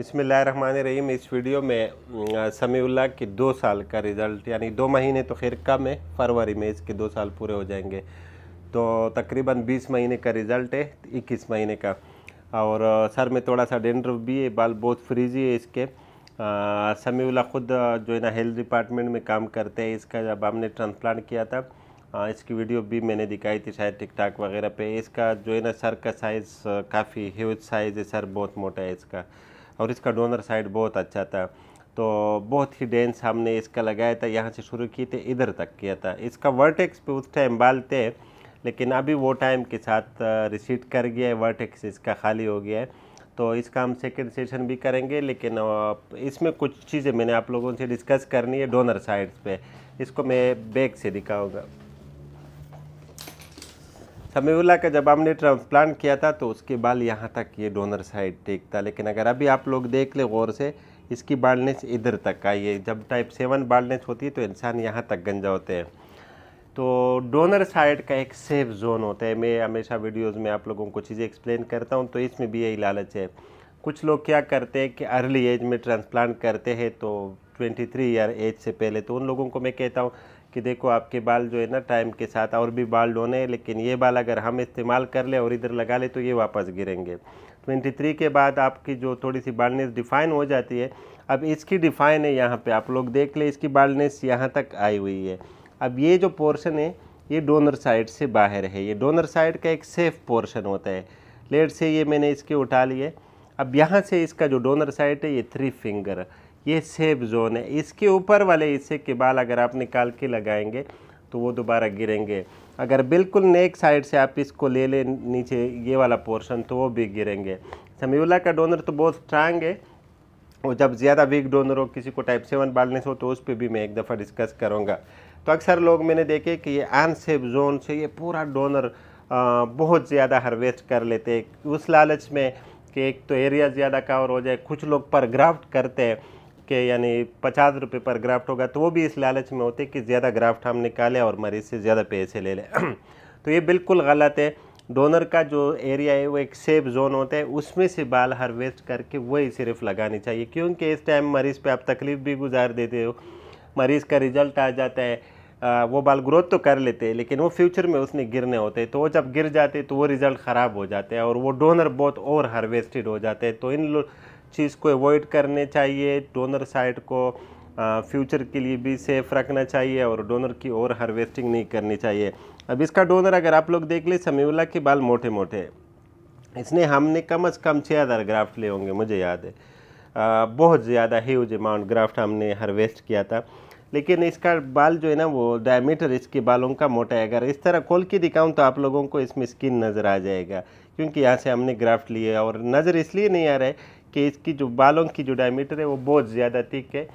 इसमें रहमान रहीम इस वीडियो में समीउल्ला की दो साल का रिज़ल्ट यानी दो महीने तो खैर कम है फरवरी में इसके दो साल पूरे हो जाएंगे तो तकरीबन बीस महीने का रिज़ल्ट है इक्कीस महीने का और सर में थोड़ा सा डेंडर भी है बाल बहुत फ्रीजी है इसके समीउल्ला ख़ुद जो है ना हेल्थ डिपार्टमेंट में काम करते हैं इसका जब हमने ट्रांसप्लांट किया था आ, इसकी वीडियो भी मैंने दिखाई थी शायद टिकटॉक वगैरह पे इसका जो है ना सर का साइज़ काफ़ी ह्यूज साइज़ है सर बहुत मोटा है इसका और इसका डोनर साइड बहुत अच्छा था तो बहुत ही डेंस हमने इसका लगाया था यहाँ से शुरू किए थे इधर तक किया था इसका वर्टेक्स पे उस टाइम बालते हैं लेकिन अभी वो टाइम के साथ रिसीट कर गया है वर्टेक्स इसका खाली हो गया है तो इसका हम सेकेंड सेशन भी करेंगे लेकिन इसमें कुछ चीज़ें मैंने आप लोगों से डिस्कस करनी है डोनर साइड्स पे इसको मैं बैक से दिखाऊंगा समीउल्ला का जब हमने ट्रांसप्लांट किया था तो उसके बाल यहाँ तक ये डोनर साइड ठीक था लेकिन अगर अभी आप लोग देख ले गौर से इसकी बालनेस इधर तक का ये जब टाइप सेवन बालनेस होती है तो इंसान यहाँ तक गंजा होते हैं तो डोनर साइड का एक सेफ जोन होता है मैं हमेशा वीडियोस में आप लोगों को चीज़ें एक्सप्लेन करता हूँ तो इसमें भी यही लालच है कुछ लोग क्या करते हैं कि अर्ली एज में ट्रांसप्लांट करते हैं तो 23 या एज से पहले तो उन लोगों को मैं कहता हूँ कि देखो आपके बाल जो है ना टाइम के साथ और भी बाल डोने हैं लेकिन ये बाल अगर हम इस्तेमाल कर ले और इधर लगा ले तो ये वापस गिरेंगे 23 के बाद आपकी जो थोड़ी सी बालनेस डिफाइन हो जाती है अब इसकी डिफाइन है यहाँ पे आप लोग देख ले इसकी बालनेस यहाँ तक आई हुई है अब ये जो पोर्शन है ये डोनर साइड से बाहर है ये डोनर साइड का एक सेफ पोर्शन होता है लेट से ये मैंने इसके उठा लिए अब यहाँ से इसका जो डोनर साइड है ये थ्री फिंगर ये सेफ जोन है इसके ऊपर वाले हिस्से के बाल अगर आप निकाल के लगाएंगे तो वो दोबारा गिरेंगे अगर बिल्कुल नेक साइड से आप इसको ले लें नीचे ये वाला पोर्शन तो वो भी गिरेंगे समयूला का डोनर तो बहुत स्ट्रांग है और जब ज़्यादा वीक डोनर हो किसी को टाइप सेवन बालनेस हो तो उस पर भी मैं एक दफ़ा डिस्कस करूँगा तो अक्सर लोग मैंने देखे कि ये अनसेफ जोन से ये पूरा डोनर बहुत ज़्यादा हार्वेस्ट कर लेते उस लालच में कि एक तो एरिया ज़्यादा कवर हो जाए कुछ लोग पर ग्राफ्ट करते हैं के यानी पचास रुपये पर ग्राफ्ट होगा तो वो भी इस लालच में होते कि ज़्यादा ग्राफ्ट हम निकालें और मरीज़ से ज़्यादा पैसे ले लें तो ये बिल्कुल गलत है डोनर का जो एरिया है वो एक सेफ जोन होता है उसमें से बाल हार्वेस्ट करके वही सिर्फ लगानी चाहिए क्योंकि इस टाइम मरीज़ पे आप तकलीफ़ भी गुजार देते हो मरीज़ का रिज़ल्ट आ जाता है आ, वो बाल ग्रोथ तो कर लेते हैं लेकिन वो फ्यूचर में उसने गिरने होते हैं तो वो जब गिर जाते तो वो रिज़ल्ट ख़राब हो जाते हैं और वो डोनर बहुत और हार्वेस्टेड हो जाते हैं तो इन लोग चीज़ को अवॉइड करने चाहिए डोनर साइड को फ्यूचर के लिए भी सेफ रखना चाहिए और डोनर की ओवर हार्वेस्टिंग नहीं करनी चाहिए अब इसका डोनर अगर आप लोग देख ले समीवला के बाल मोटे मोटे इसने हमने कम अज़ कम छः हज़ार ग्राफ्ट लिए होंगे मुझे याद है आ, बहुत ज़्यादा हीज अमाउंट ग्राफ्ट हमने हार्वेस्ट किया था लेकिन इसका बाल जो है ना वो डायमीटर इसके बालों का मोटा है अगर इस तरह खोल के दिखाऊँ तो आप लोगों को इसमें स्किन नज़र आ जाएगा क्योंकि यहाँ से हमने ग्राफ्ट लिए और नज़र इसलिए नहीं आ रहा है कि इसकी जो बालों की जो डायमीटर है वो बहुत ज़्यादा थिक है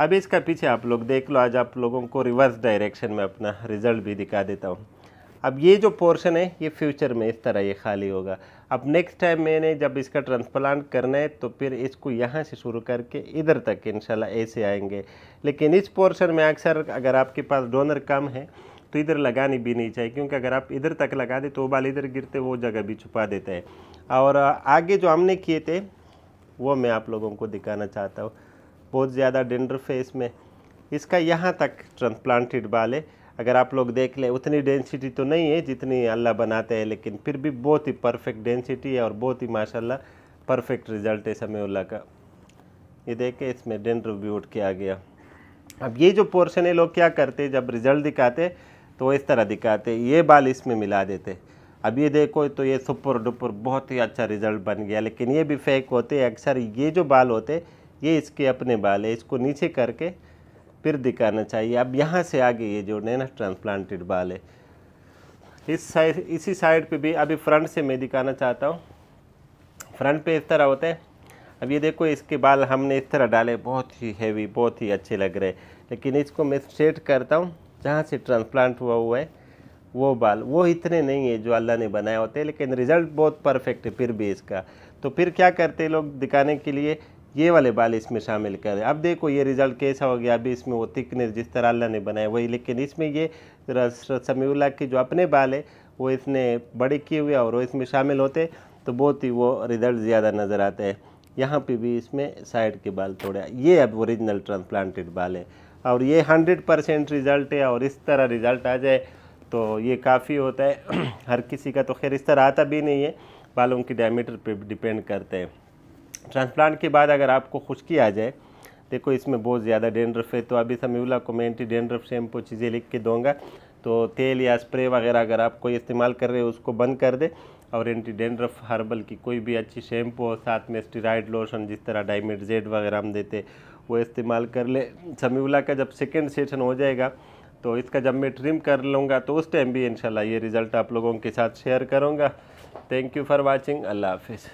अब इसका पीछे आप लोग देख लो आज आप लोगों को रिवर्स डायरेक्शन में अपना रिज़ल्ट भी दिखा देता हूँ अब ये जो पोर्शन है ये फ्यूचर में इस तरह ये खाली होगा अब नेक्स्ट टाइम मैंने जब इसका ट्रांसप्लांट करना है तो फिर इसको यहाँ से शुरू करके इधर तक इंशाल्लाह ऐसे आएंगे लेकिन इस पोर्शन में अक्सर अगर आपके पास डोनर कम है तो इधर लगानी भी नहीं चाहिए क्योंकि अगर आप इधर तक लगा दें तो बाल इधर गिरते वो जगह भी छुपा देते हैं और आगे जो हमने किए थे वो मैं आप लोगों को दिखाना चाहता हूँ बहुत ज़्यादा डेंडर फेस में इसका यहाँ तक ट्रांसप्लांटेड बाल है अगर आप लोग देख लें उतनी डेंसिटी तो नहीं है जितनी अल्लाह बनाते हैं लेकिन फिर भी बहुत ही परफेक्ट डेंसिटी है और बहुत ही माशाल्लाह परफेक्ट रिजल्ट है समय उल्ला का ये देखें इसमें डेंडर भी उठ के आ गया अब ये जो पोर्शन है लोग क्या करते जब रिजल्ट दिखाते तो इस तरह दिखाते ये बाल इसमें मिला देते अब ये देखो तो ये सुपर डुपर बहुत ही अच्छा रिजल्ट बन गया लेकिन ये भी फेक होते अक्सर ये जो बाल होते ये इसके अपने बाल है इसको नीचे करके फिर दिखाना चाहिए अब यहाँ से आगे ये जो नैना ट्रांसप्लांटेड बाल है इस साइड इसी साइड पे भी अभी फ्रंट से मैं दिखाना चाहता हूँ फ्रंट पे इस तरह होता है अब ये देखो इसके बाल हमने इस तरह डाले बहुत ही हैवी बहुत ही अच्छे लग रहे लेकिन इसको मैं स्ट्रेट करता हूँ जहाँ से ट्रांसप्लांट हुआ हुआ है वो बाल वो इतने नहीं है जो अल्लाह ने बनाए होते हैं लेकिन रिज़ल्ट बहुत परफेक्ट है फिर भी इसका तो फिर क्या करते लोग दिखाने के लिए ये वाले बाल इसमें शामिल करें अब देखो ये रिज़ल्ट कैसा हो गया अभी इसमें वो थिकनेस जिस तरह अल्लाह ने बनाए वही लेकिन इसमें ये समीउल्ला के जो अपने बाल है वो इसने बड़े किए हुए और वो इसमें शामिल होते तो बहुत ही वो रिज़ल्ट ज़्यादा नज़र आते हैं यहाँ पे भी इसमें साइड के बाल थोड़े ये अब ओरिजिनल ट्रांसप्लांटेड बाल है और ये हंड्रेड परसेंट रिज़ल्ट है और इस तरह रिज़ल्ट आ जाए तो ये काफ़ी होता है हर किसी का तो खैर इस तरह आता भी नहीं है बालों की डायमीटर पे डिपेंड करते हैं ट्रांसप्लांट के बाद अगर आपको खुश्की आ जाए देखो इसमें बहुत ज़्यादा डेंड्रफ है तो अभी समीवला को मैं एंटी डेंड्रफ शैम्पू चीज़ें लिख के दूँगा तो तेल या स्प्रे वगैरह अगर आप कोई इस्तेमाल कर रहे हो उसको बंद कर दे और एंटी डेंड्रफ हर्बल की कोई भी अच्छी शैम्पू और साथ में स्टीराइड लोशन जिस तरह डाइमेट जेड वगैरह हम देते वो इस्तेमाल कर ले समीवला का जब सेकेंड सेशन हो जाएगा तो इसका जब मैं ट्रिम कर लूँगा तो उस टाइम भी इंशाल्लाह ये रिज़ल्ट आप लोगों के साथ शेयर करूँगा थैंक यू फॉर वॉचिंग अल्लाह हाफिज़